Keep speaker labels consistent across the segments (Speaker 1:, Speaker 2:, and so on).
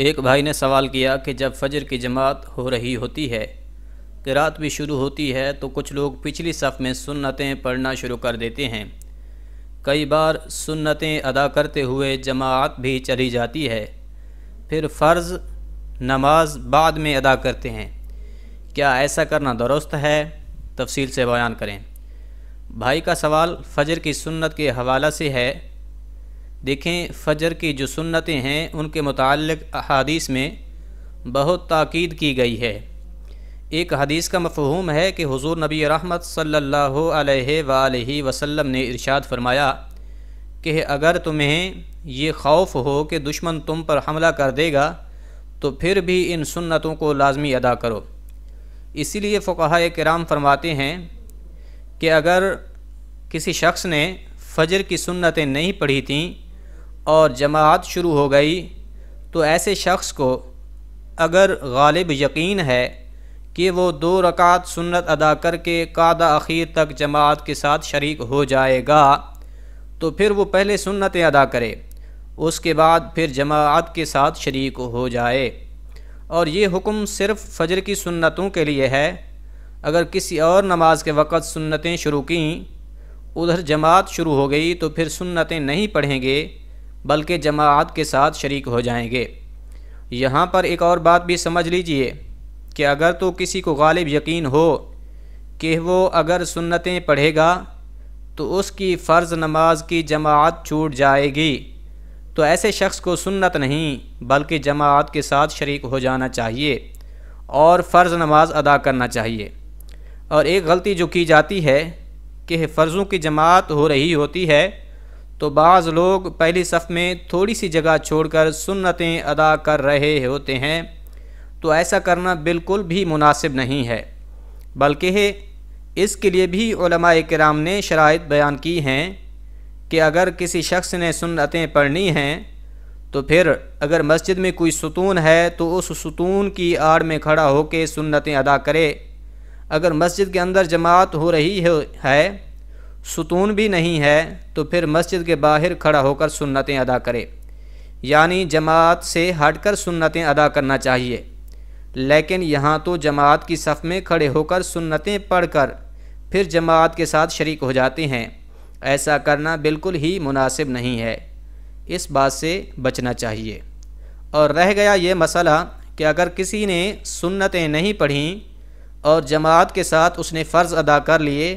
Speaker 1: एक भाई ने सवाल किया कि जब फजर की जमात हो रही होती है किरात भी शुरू होती है तो कुछ लोग पिछली सफ़ में सुन्नतें पढ़ना शुरू कर देते हैं कई बार सुन्नतें अदा करते हुए जमात भी चली जाती है फिर फ़र्ज़ नमाज बाद में अदा करते हैं क्या ऐसा करना दुरुस्त है तफसील से बयान करें भाई का सवाल फ़जर की सुन्नत के हवाला से है देखें फ़जर की जो सुन्नतें हैं उनके मुतल अदीस में बहुत ताक़द की गई है एक हदीस का मफहूम है कि हुजूर नबी रहमत सल्लल्लाहु अलैहि वसल्लम ने इरशाद फरमाया कि अगर तुम्हें ये खौफ हो कि दुश्मन तुम पर हमला कर देगा तो फिर भी इन सुन्नतों को लाजमी अदा करो इसीलिए फ़ुकाहा कराम फरमाते हैं कि अगर किसी शख्स ने फ़जर की सुन्नतें नहीं पढ़ी थीं और जमात शुरू हो गई तो ऐसे शख्स को अगर गालिब यकीन है कि वो दो रकात सुन्नत अदा करके कादा अखीर तक जमात के साथ शरीक हो जाएगा तो फिर वो पहले सुन्नतें अदा करे उसके बाद फिर जमात के साथ शरीक हो जाए और ये हुक्म सिर्फ़ फजर की सुन्नतों के लिए है अगर किसी और नमाज के वक़्त सुन्नतें शुरू कहीं उधर जमात शुरू हो गई तो फिर सुन्नतें नहीं पढ़ेंगे बल्कि जमात के साथ शरीक हो जाएंगे यहाँ पर एक और बात भी समझ लीजिए कि अगर तो किसी को गालिब यकीन हो कि वो अगर सुन्नतें पढ़ेगा तो उसकी फ़र्ज़ नमाज की जमात छूट जाएगी तो ऐसे शख्स को सुन्नत नहीं बल्कि जमात के साथ शरीक हो जाना चाहिए और फ़र्ज़ नमाज अदा करना चाहिए और एक गलती जो की जाती है कि फ़र्ज़ों की जमात हो रही होती है तो बाज़ लोग पहली सफ़ में थोड़ी सी जगह छोड़कर सुन्नतें अदा कर रहे होते हैं तो ऐसा करना बिल्कुल भी मुनासिब नहीं है बल्कि इसके लिए भी कराम ने शराइ बयान की हैं कि अगर किसी शख्स ने सुन्नतें पढ़नी हैं तो फिर अगर मस्जिद में कोई सुतून है तो उस सुतून की आड़ में खड़ा होकर सुन्नतें अदा करे अगर मस्जिद के अंदर जमात हो रही है सुतून भी नहीं है तो फिर मस्जिद के बाहर खड़ा होकर सुन्नतें अदा करे यानी जमात से हटकर सुन्नतें अदा करना चाहिए लेकिन यहाँ तो जमात की सफ़ में खड़े होकर सुन्नतें पढ़कर फिर जमात के साथ शरीक हो जाते हैं ऐसा करना बिल्कुल ही मुनासिब नहीं है इस बात से बचना चाहिए और रह गया ये मसला कि अगर किसी ने सुन्नतें नहीं पढ़ी और जमात के साथ उसने फ़र्ज़ अदा कर लिए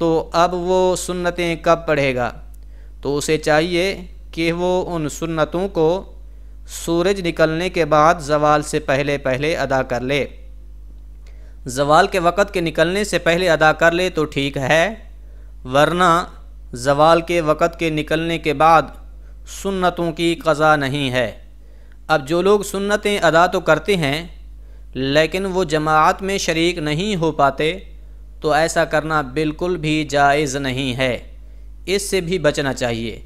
Speaker 1: तो अब वो सुन्नतें कब पढ़ेगा तो उसे चाहिए कि वो उन सुन्नतों को सूरज निकलने के बाद जवाल से पहले पहले अदा कर ले जवाल के वक़्त के निकलने से पहले अदा कर ले तो ठीक है वरना जवाल के वक़्त के निकलने के बाद सुन्नतों की कज़ा नहीं है अब जो लोग सुन्नतें अदा तो करते हैं लेकिन वो जमात में शरीक नहीं हो पाते तो ऐसा करना बिल्कुल भी जायज़ नहीं है इससे भी बचना चाहिए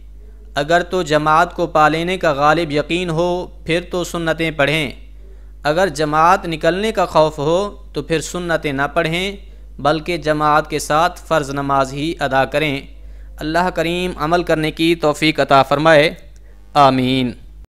Speaker 1: अगर तो जमात को पा लेने का गालिब यकीन हो फिर तो सुन्नतें पढ़ें अगर जमात निकलने का खौफ हो तो फिर सुन्नतें ना पढ़ें बल्कि जमात के साथ फ़र्ज़ नमाज ही अदा करें अल्लाह करीम अमल करने की तोफ़ी अता फ़रमाए आमीन